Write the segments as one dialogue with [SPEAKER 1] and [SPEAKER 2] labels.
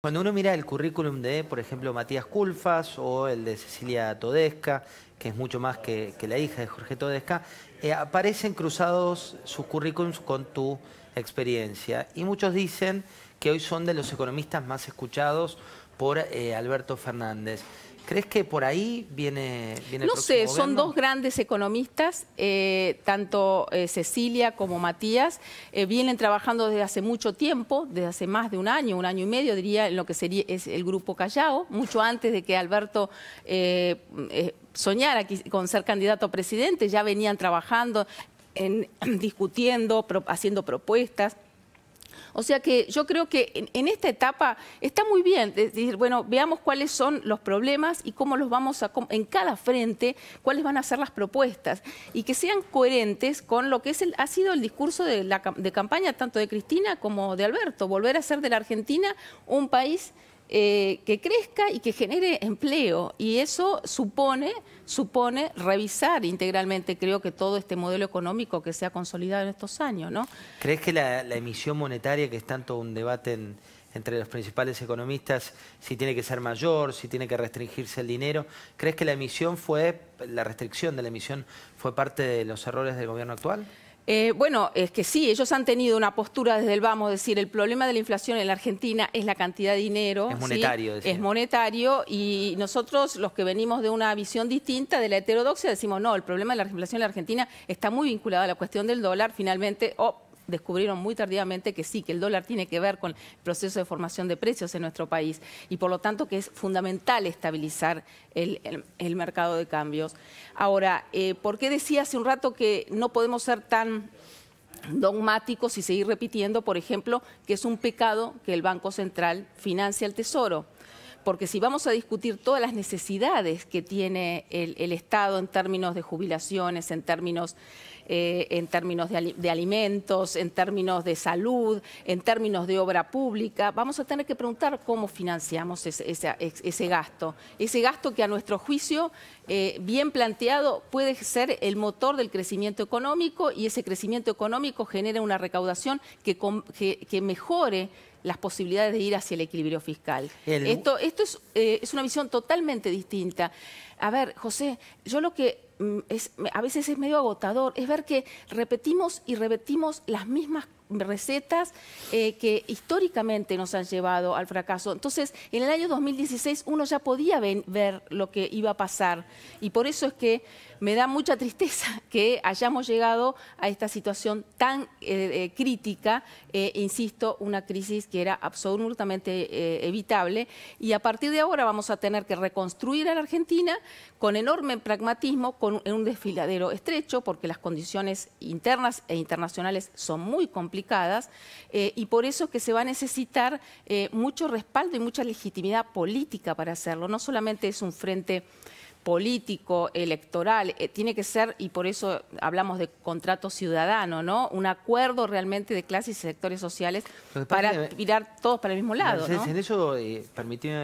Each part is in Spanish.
[SPEAKER 1] Cuando uno mira el currículum de, por ejemplo, Matías Culfas o el de Cecilia Todesca, que es mucho más que, la hija de Jorge Todesca, eh, aparecen cruzados sus currículums con tu experiencia. Y muchos dicen que hoy son de los economistas más escuchados por eh, Alberto Fernández. ¿Crees que por ahí viene, viene no sé, son dos
[SPEAKER 2] grandes economistas, eh, tanto eh, Cecilia como Matías, eh, vienen trabajando desde hace mucho tiempo, desde hace más de un año, un año y medio, diría, en lo que sería el Grupo Callao, mucho antes de que Alberto soñara con ser candidato a presidente, ya venían trabajando, discutiendo, haciendo propuestas. O sea que yo creo que en, esta etapa está muy bien decir, bueno, veamos cuáles son los problemas y cómo los vamos a, en cada frente, cuáles van a ser las propuestas y que sean coherentes con lo que es el, ha sido el discurso de, la, de campaña tanto de Cristina como de Alberto, volver a hacer de la Argentina un país eh, que crezca y que genere empleo. Y eso supone, supone revisar integralmente, creo que todo este modelo económico que se ha consolidado en estos años. ¿no?
[SPEAKER 1] ¿Crees que la, emisión monetaria, que es tanto un debate entre los principales economistas, si tiene que ser mayor, si tiene que restringirse el dinero. ¿Crees que la emisión fue, la restricción de la emisión fue parte de los errores del gobierno actual?
[SPEAKER 2] Eh, bueno, es que sí, ellos han tenido una postura desde el vamos, decir, el problema de la inflación en la Argentina es la cantidad de dinero. Es monetario. y nosotros los que venimos de una visión distinta de la heterodoxia decimos, no, el problema de la inflación en la Argentina está muy vinculado a la cuestión del dólar, finalmente, oh, descubrieron muy tardíamente que sí, que el dólar tiene que ver con el proceso de formación de precios en nuestro país y por lo tanto que es fundamental estabilizar el, mercado de cambios. Ahora, eh, ¿por qué decía hace un rato que no podemos ser tan dogmáticos y seguir repitiendo, por ejemplo, que es un pecado que el Banco Central financia el Tesoro? porque si vamos a discutir todas las necesidades que tiene el Estado en términos de jubilaciones, en términos eh, en términos de, alimentos, en términos de salud, en términos de obra pública. Vamos a tener que preguntar cómo financiamos ese, gasto. Ese gasto que a nuestro juicio, eh, bien planteado, puede ser el motor del crecimiento económico y ese crecimiento económico genera una recaudación que, mejore las posibilidades de ir hacia el equilibrio fiscal. Esto, eh, es una visión totalmente distinta. A ver, José, yo lo que Mm, a veces es medio agotador, es ver que repetimos y repetimos las mismas cosas recetas eh, que históricamente nos han llevado al fracaso. Entonces, en el año 2016 uno ya podía ver lo que iba a pasar y por eso es que me da mucha tristeza que hayamos llegado a esta situación tan eh, eh, crítica, eh, insisto, una crisis que era absolutamente eh, evitable y a partir de ahora vamos a tener que reconstruir a la Argentina con enorme pragmatismo, en un desfiladero estrecho, porque las condiciones internas e internacionales son muy complicadas eh, y por eso que se va a necesitar eh, mucho respaldo y mucha legitimidad política para hacerlo. No solamente es un frente político, electoral, eh, tiene que ser, y por eso hablamos de contrato ciudadano, ¿no? Un acuerdo realmente de clases y sectores sociales para mirar tirar todos para el mismo lado. En
[SPEAKER 1] eso, eh,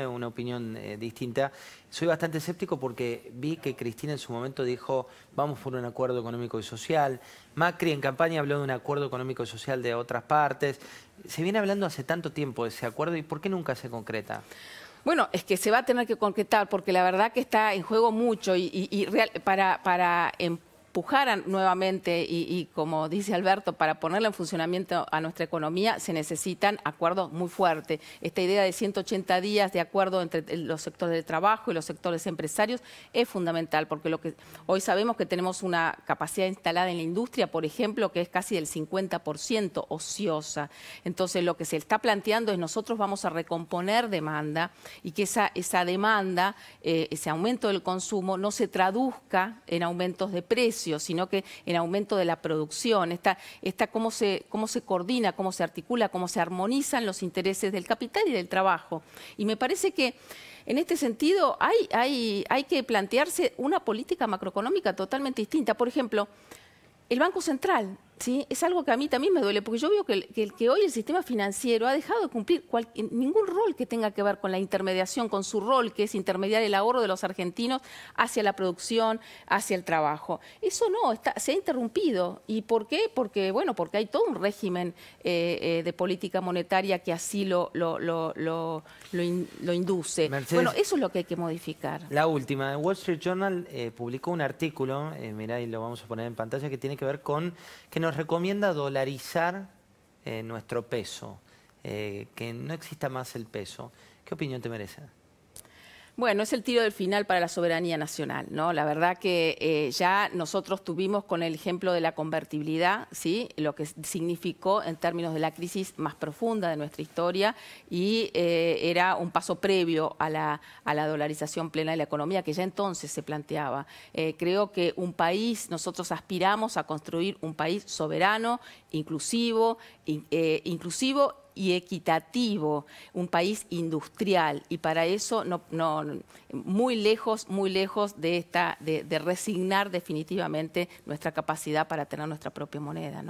[SPEAKER 1] una opinión eh, distinta. Soy bastante escéptico porque vi que Cristina en su momento dijo vamos por un acuerdo económico y social. Macri en campaña habló de un acuerdo económico y social de otras partes. Se viene hablando hace tanto tiempo de ese acuerdo y ¿por qué nunca se
[SPEAKER 2] concreta? Bueno, es que se va a tener que concretar porque la verdad que está en juego mucho y, real, para, para en, em- Empujaran nuevamente y, como dice Alberto, para ponerla en funcionamiento a nuestra economía se necesitan acuerdos muy fuertes. Esta idea de 180 días de acuerdo entre los sectores de trabajo y los sectores empresarios es fundamental porque lo que hoy sabemos que tenemos una capacidad instalada en la industria, por ejemplo, que es casi del 50% ociosa. Entonces lo que se está planteando es nosotros vamos a recomponer demanda y que esa, demanda, eh, ese aumento del consumo no se traduzca en aumentos de precios sino que en aumento de la producción, cómo, se, cómo se coordina, cómo se articula, cómo se armonizan los intereses del capital y del trabajo. Y me parece que... En este sentido, hay, hay, hay, que plantearse una política macroeconómica totalmente distinta. Por ejemplo, el Banco Central ¿sí? es algo que a mí también me duele, porque yo veo que, el, que, hoy el sistema financiero ha dejado de cumplir eh, ningún rol que tenga que ver con la intermediación, con su rol, que es intermediar el ahorro de los argentinos hacia la producción, hacia el trabajo. Eso no, está, se ha interrumpido. ¿Y por qué? Porque, bueno, porque hay todo un régimen eh, eh, de política monetaria que así lo, lo, induce. bueno, eso es lo que hay que modificar. La última, Wall Street Journal
[SPEAKER 1] publicó un artículo, mirá, y lo vamos a poner en pantalla, que tiene que ver con nos recomienda dolarizar eh, nuestro peso, eh, que no exista más el peso. ¿Qué opinión te merece?
[SPEAKER 2] Bueno, es el tiro del final para la soberanía nacional, ¿no? La verdad que eh, ya nosotros tuvimos con el ejemplo de la convertibilidad, ¿sí? Lo que significó en términos de la crisis más profunda de nuestra historia y eh, era un paso previo a la, dolarización plena de la economía que ya entonces se planteaba. Eh, creo que un país, nosotros aspiramos a construir un país soberano, inclusivo, inclusivo y equitativo, un país industrial. Y para eso, no, muy lejos, muy lejos de, esta, de, de resignar definitivamente nuestra capacidad para tener nuestra propia moneda.